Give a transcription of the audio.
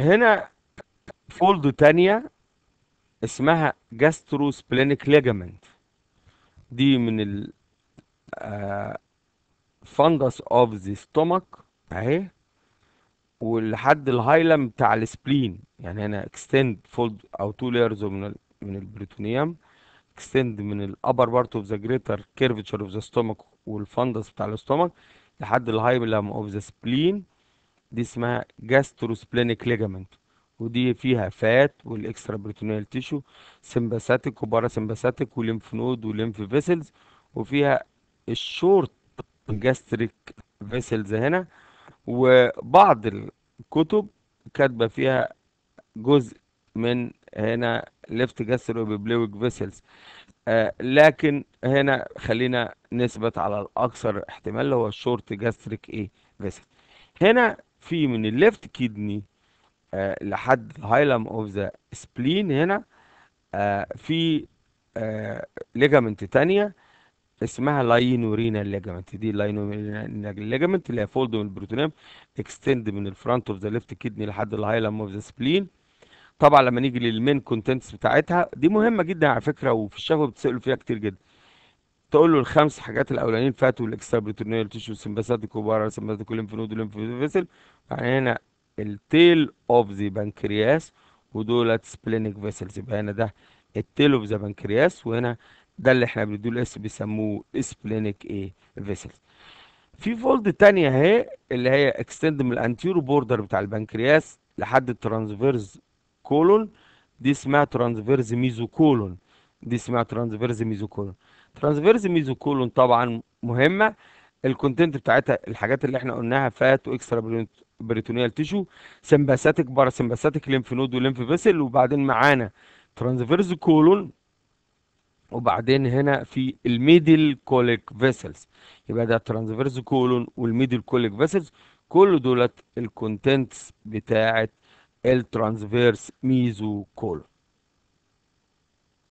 هنا فولد تانية اسمها جاسترو جاستروسبلينيك ليجامنت دي من ال فانجس اوف ذا ستومك اهي ولحد الهايلم بتاع السبلين يعني هنا اكستند فولد او تو لايرز من ال من البريتونيوم اكستند من الابر بارت اوف ذا جريتر كيرفتشر اوف ذا ستومك والفندس بتاع الستومك لحد الهايلم اوف ذا سبلين دي اسمها جاستروسبلينيك ليجامنت ودي فيها فات والاكسترا بريتونيال تيشو سمباثيك وباراسمباثيك وليمف نود وليمف فيسلز وفيها الشورت جاستريك فيسلز هنا وبعض الكتب كاتبه فيها جزء من هنا ليفت جاسترو بيبلويك فيسلز آه لكن هنا خلينا نثبت على الاكثر احتمال اللي هو الشورت جاستريك ايه فيسل هنا في من الليفت كيدني آه لحد الهايلم اوف ذا سبلين هنا آه في آه ليجامنت تانية اسمها لاينورينا ليجامنت دي لاينورينا ليجامنت اللي هي فولد من البروتونام اكستند من الفرونت اوف ذا ليفت كيدني لحد الهايلم اوف ذا سبلين طبعا لما نيجي للمين كونتنتس بتاعتها دي مهمه جدا على فكره وفي الشغل بتسالوا فيها كتير جدا تقول له الخمس حاجات الاولانيين فاتوا الاكسترا بريتونيال تيشو سمباثيتيك وبارا سمباثيك نود وليمف فيسل يعني هنا التيل اوف ذا بنكرياس ودولت سبلينيك فيسلز يبقى هنا ده التيل اوف ذا بنكرياس وهنا ده اللي احنا بندول اس بيسموه سبلينيك ايه فيسلز في فولد تانية اهي اللي هي اكستند من الانتيرو بوردر بتاع البنكرياس لحد الترانسفيرز كولون دي اسمها ترانسفيرز كولون دي اسمها ترانسفيرز كولون ترانسفيرس ميزوكولون طبعا مهمه الكونتنت بتاعتها الحاجات اللي احنا قلناها فات واكسترا بريتونيال تيشو سمباثاتيك بارا سمباثاتيك لينف نود ولينف فيسل وبعدين معانا ترانسفيرس كولون وبعدين هنا في الميدل كوليك فيسلز يبقى ده الترانسفيرس كولون والميدل كوليك فيسلز كل دولت الكونتنتس بتاعت الترانسفيرس ميزو كولون